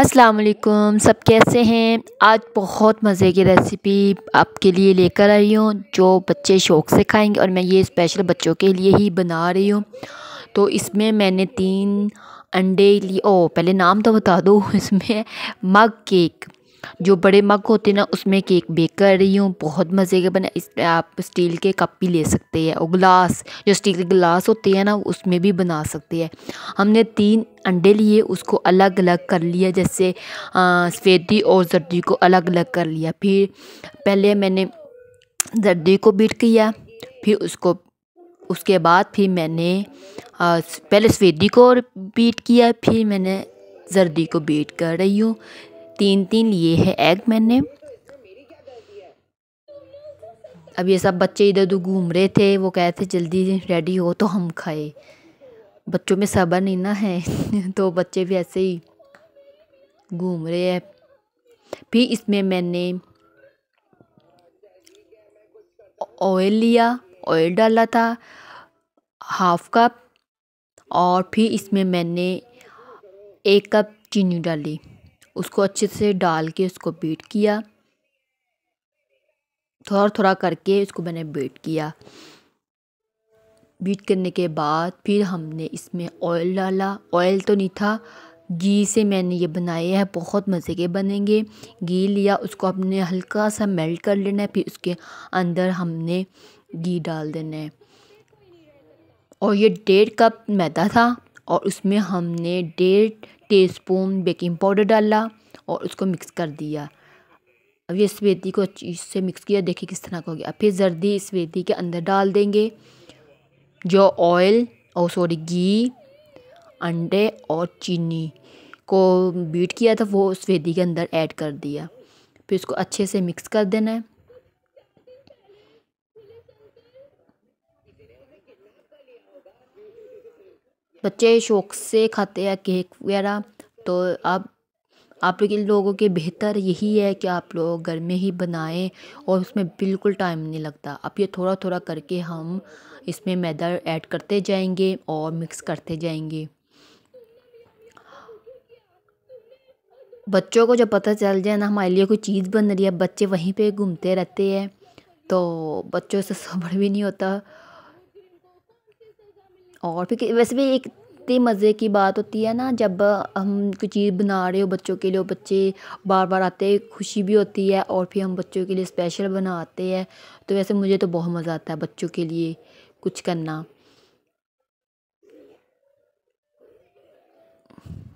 असलकुम सब कैसे हैं आज बहुत मज़े की रेसिपी आपके लिए लेकर आई हूँ जो बच्चे शौक़ से खाएंगे और मैं ये स्पेशल बच्चों के लिए ही बना रही हूँ तो इसमें मैंने तीन अंडे लिए ओ पहले नाम तो बता दो इसमें मग केक जो बड़े मग होते ना उसमें केक बेक कर रही हूँ बहुत मज़े के बने इस आप स्टील के कप भी ले सकते हैं और गिलास जो स्टील के ग्लास होते हैं ना उसमें भी बना सकते हैं हमने तीन अंडे लिए उसको अलग अलग कर लिया जैसे सफ़ेदी और जर्दी को अलग अलग कर लिया फिर पहले मैंने जर्दी को बीट किया फिर उसको उसके बाद फिर मैंने आ, पहले सफ़ेदी को बीट किया फिर मैंने जर्दी को बीट कर रही हूँ तीन तीन लिए हैं एग मैंने अब ये सब बच्चे इधर उधर घूम रहे थे वो कह रहे थे जल्दी रेडी हो तो हम खाए बच्चों में सबर नहीं ना है तो बच्चे भी ऐसे ही घूम रहे हैं फिर इसमें मैंने ऑयल लिया ऑयल डाला था हाफ कप और फिर इसमें मैंने एक कप चीनी डाली उसको अच्छे से डाल के उसको बीट किया थोड़ा थोड़ा करके इसको मैंने बीट किया बीट करने के बाद फिर हमने इसमें ऑयल डाला ऑयल तो नहीं था घी से मैंने ये बनाए हैं बहुत मज़े के बनेंगे घी लिया उसको अपने हल्का सा मेल्ट कर लेना है फिर उसके अंदर हमने घी डाल देना है और ये डेढ़ कप मैदा था और उसमें हमने डेढ़ स्पून बेकिंग पाउडर डाला और उसको मिक्स कर दिया अब ये स्वेदी को अच्छी से मिक्स किया देखिए किस तरह का हो गया अब फिर जर्दी स्वेदी के अंदर डाल देंगे जो ऑयल और सॉरी घी अंडे और चीनी को बीट किया था वो स्वेदी के अंदर ऐड कर दिया फिर इसको अच्छे से मिक्स कर देना है बच्चे शौक़ से खाते हैं केक वगैरह तो आप आप लोगों के बेहतर यही है कि आप लोग घर में ही बनाएं और उसमें बिल्कुल टाइम नहीं लगता अब ये थोड़ा थोड़ा करके हम इसमें मैदा ऐड करते जाएंगे और मिक्स करते जाएंगे बच्चों को जब पता चल जाए ना हमारे लिए कोई चीज़ बन रही है बच्चे वहीं पे घूमते रहते हैं तो बच्चों से सबर भी नहीं होता और फिर वैसे भी एक इतनी मज़े की बात होती है ना जब हम कोई चीज़ बना रहे हो बच्चों के लिए बच्चे बार बार आते हैं खुशी भी होती है और फिर हम बच्चों के लिए स्पेशल बनाते हैं तो वैसे मुझे तो बहुत मज़ा आता है बच्चों के लिए कुछ करना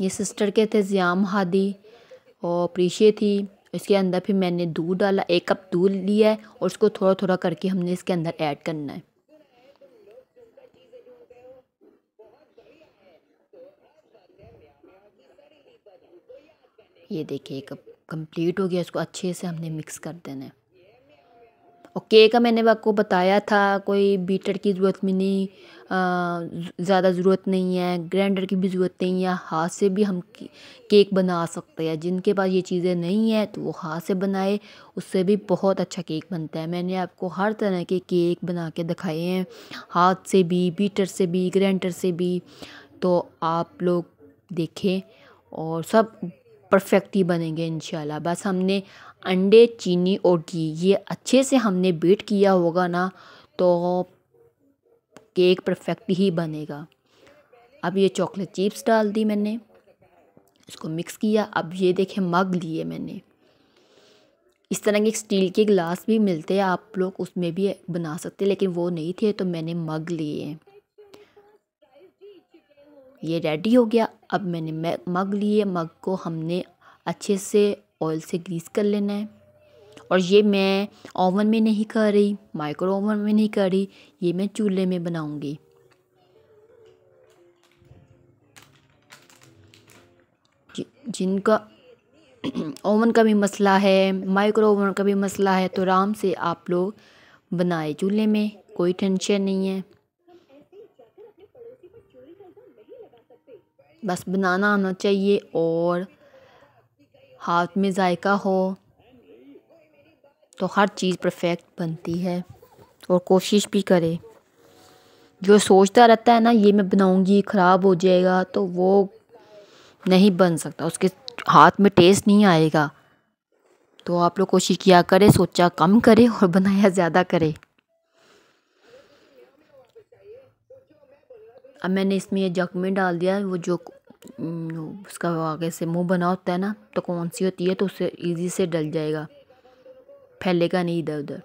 ये सिस्टर के थे ज़्याम हादी और प्रीशे थी इसके अंदर फिर मैंने दूध डाला एक कप दूध लिया है और उसको थोड़ा थोड़ा करके हमने इसके अंदर ऐड करना है ये देखिए कंप्लीट हो गया इसको अच्छे से हमने मिक्स कर देना है और केक का मैंने आपको बताया था कोई बीटर की ज़रूरत में नहीं ज़्यादा ज़रूरत नहीं है ग्राइंडर की भी ज़रूरत नहीं है हाथ से भी हम केक बना सकते हैं जिनके पास ये चीज़ें नहीं हैं तो वो हाथ से बनाए उससे भी बहुत अच्छा केक बनता है मैंने आपको हर तरह के केक बना के दिखाए हैं हाथ से भी बीटर से भी ग्राइंडर से भी तो आप लोग देखें और सब परफेक्ट ही बनेंगे इन बस हमने अंडे चीनी और घी ये अच्छे से हमने बीट किया होगा ना तो केक परफेक्ट ही बनेगा अब ये चॉकलेट चिप्स डाल दी मैंने इसको मिक्स किया अब ये देखे मग लिए मैंने इस तरह के स्टील के गिलास भी मिलते हैं आप लोग उसमें भी बना सकते लेकिन वो नहीं थे तो मैंने मग लिए ये रेडी हो गया अब मैंने मग लिए मग को हमने अच्छे से ऑयल से ग्रीस कर लेना है और ये मैं ओवन में नहीं कर रही माइक्रो ओवन में नहीं कर रही ये मैं चूल्हे में बनाऊंगी जिनका ओवन का भी मसला है माइक्रो ओवन का भी मसला है तो आराम से आप लोग बनाए चूल्हे में कोई टेंशन नहीं है बस बनाना आना चाहिए और हाथ में जायका हो तो हर चीज़ परफेक्ट बनती है और कोशिश भी करे जो सोचता रहता है ना ये मैं बनाऊंगी ख़राब हो जाएगा तो वो नहीं बन सकता उसके हाथ में टेस्ट नहीं आएगा तो आप लोग कोशिश किया करें सोचा कम करें और बनाया ज़्यादा करें अब मैंने इसमें ये जग में डाल दिया वो जो उसका आगे से मुंह बना होता है ना तो कौन सी होती है तो उससे इजी से डल जाएगा फैलेगा नहीं इधर उधर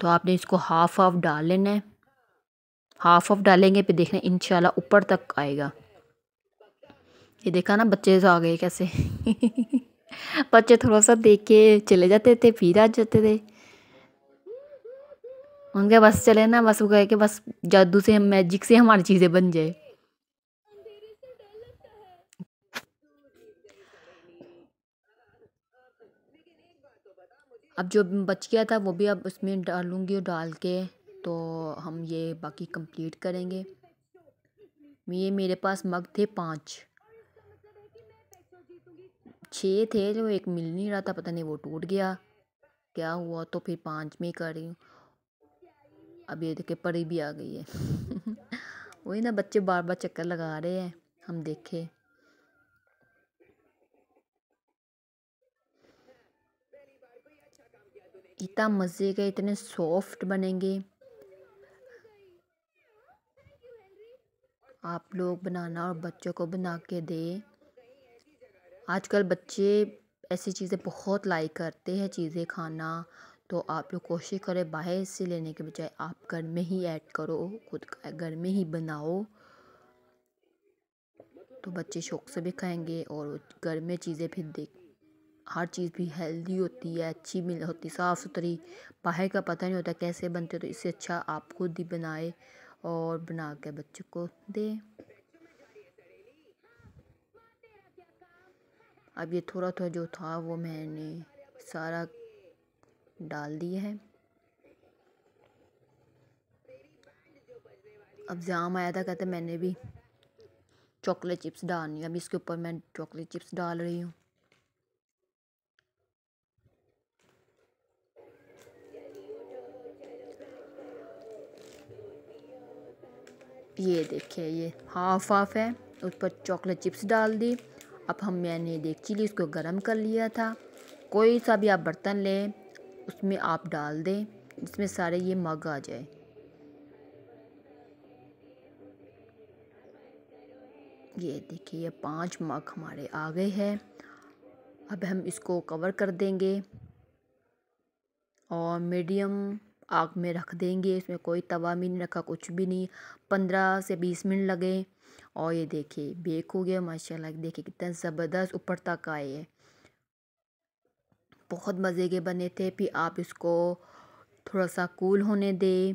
तो आपने इसको हाफ हाफ डाल लेना है हाफ ऑफ डालेंगे फिर देखना इन ऊपर तक आएगा ये देखा ना बच्चे आ गए कैसे बच्चे थोड़ा सा देख के चले जाते थे फिर आ जाते थे उनके बस चले ना बस वो कहे कि बस जादू से मैजिक से हमारी चीज़ें बन जाए अब जो बच गया था वो भी अब उसमें डालूंगी और डाल के तो हम ये बाकी कंप्लीट करेंगे ये मेरे पास मग थे पाँच छः थे जो एक मिल नहीं रहा था पता नहीं वो टूट गया क्या हुआ तो फिर पाँच में ही कर रही हूँ अब ये देखे परी भी आ गई है वही ना बच्चे बार बार चक्कर लगा रहे हैं हम देखे इतना मज़े के इतने सॉफ्ट बनेंगे आप लोग बनाना और बच्चों को बना के दे आजकल बच्चे ऐसी चीज़ें बहुत लाइक करते हैं चीज़ें खाना तो आप लोग कोशिश करें बाहर से लेने के बजाय आप घर में ही ऐड करो खुद घर में ही बनाओ तो बच्चे शौक से भी खाएंगे और घर में चीज़ें फिर देख हर चीज़ भी हेल्दी होती है अच्छी मिल होती साफ़ सुथरी बाहर का पता नहीं होता कैसे बनते तो इससे अच्छा आप खुद ही बनाए और बना के बच्चों को दे अब ये थोड़ा थोड़ा जो था वो मैंने सारा डाल दिए हैं अब जाम आया था कहते मैंने भी चॉकलेट चिप्स डालनी अभी इसके ऊपर मैं चॉकलेट चिप्स डाल रही हूँ ये देखिए ये हाफ हाफ है उस पर चॉकलेट चिप्स डाल दी अब हम मैंने देख चिली इसको गर्म कर लिया था कोई सा भी आप बर्तन लें उसमें आप डाल दें जिसमें सारे ये मग आ जाए ये देखिए ये पांच मग हमारे आ गए हैं अब हम इसको कवर कर देंगे और मीडियम आग में रख देंगे इसमें कोई तवा भी नहीं रखा कुछ भी नहीं पंद्रह से बीस मिनट लगे और ये देखिए बेक हो गया माशाल्लाह देखिए कितना ज़बरदस्त ऊपर तक आए है बहुत मज़े के बने थे फिर आप इसको थोड़ा सा कूल होने दें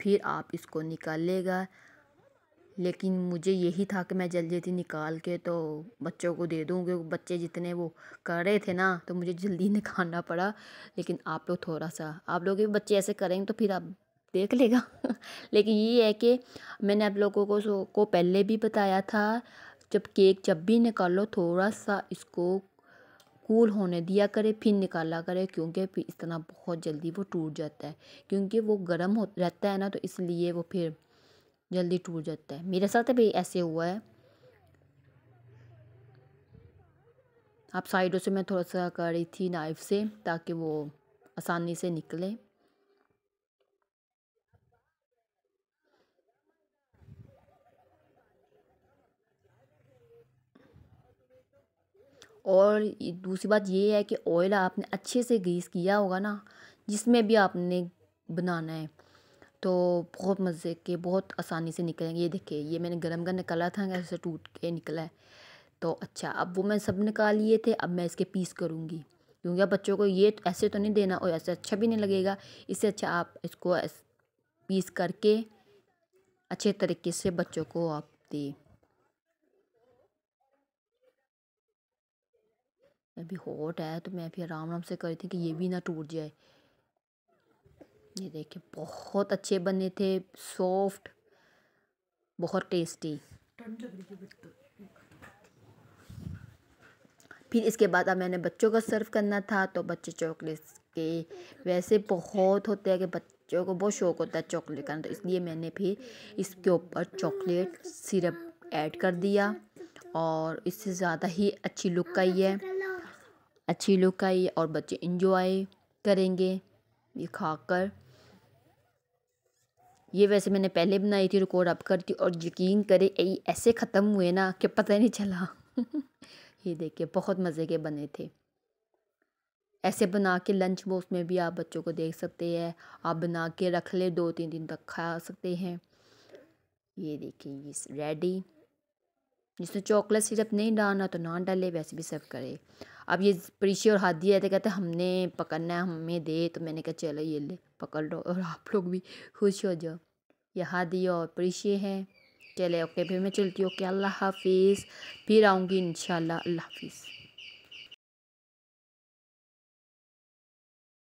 फिर आप इसको निकाल लेगा लेकिन मुझे यही था कि मैं जल्दी जल्दी निकाल के तो बच्चों को दे दूँ क्योंकि बच्चे जितने वो कर रहे थे ना तो मुझे जल्दी निकालना पड़ा लेकिन आप लोग थोड़ा सा आप लोग भी बच्चे ऐसे करेंगे तो फिर आप देख लेगा लेकिन ये है कि मैंने आप लोगों को को पहले भी बताया था जब केक जब भी निकालो थोड़ा सा इसको कूल होने दिया करें फिर निकाला करें क्योंकि फिर इस तरह बहुत जल्दी वो टूट जाता है क्योंकि वो गर्म हो रहता है ना तो इसलिए वो फिर जल्दी टूट जाता है मेरे साथ भी ऐसे हुआ है आप साइडों से मैं थोड़ा सा कर रही थी नाइफ़ से ताकि वो आसानी से निकले और दूसरी बात ये है कि ऑयल आपने अच्छे से ग्रीस किया होगा ना जिसमें भी आपने बनाना है तो बहुत मज़े के बहुत आसानी से निकलेंगे ये देखिए ये मैंने गर्म गर्म निकाला था ऐसे टूट के निकला है तो अच्छा अब वो मैं सब निकाल लिए थे अब मैं इसके पीस करूँगी क्योंकि बच्चों को ये ऐसे तो नहीं देना और ऐसे अच्छा भी नहीं लगेगा इससे अच्छा आप इसको पीस करके अच्छे तरीके से बच्चों को आप दें अभी हॉट है तो मैं अभी आराम आराम से कर रही थी कि ये भी ना टूट जाए ये देखिए बहुत अच्छे बने थे सॉफ्ट बहुत टेस्टी फिर इसके बाद अब मैंने बच्चों का सर्व करना था तो बच्चे चॉकलेट्स के वैसे बहुत होते हैं कि बच्चों को बहुत शौक होता है चॉकलेट का तो इसलिए मैंने फिर इसके ऊपर चॉकलेट सिरप ऐड कर दिया और इससे ज़्यादा ही अच्छी लुक आई है अच्छी लुक आई और बच्चे इंजॉय करेंगे ये खाकर ये वैसे मैंने पहले बनाई थी रिकॉर्ड कर करती और यकीन करे यही ऐसे ख़त्म हुए ना कि पता ही नहीं चला ये देखिए बहुत मज़े के बने थे ऐसे बना के लंच बॉक्स में भी आप बच्चों को देख सकते हैं आप बना के रख ले दो तीन दिन तक खा सकते हैं ये देखिए ये रेडी जिसने चॉकलेट सिरप नहीं डालना तो ना डाले वैसे भी सर्व करे अब ये परीछे और हाथ दिया थे कहते हमने पकड़ना है हमें दे तो मैंने कहा चलो ये ले पकड़ लो और आप लोग भी खुश हो जाओ ये हाथ दिए और परीछे हैं चले ओके फिर मैं चलती हूँ ओके अल्लाह हाफिज़ फिर आऊँगी इन अल्लाह हाफिज़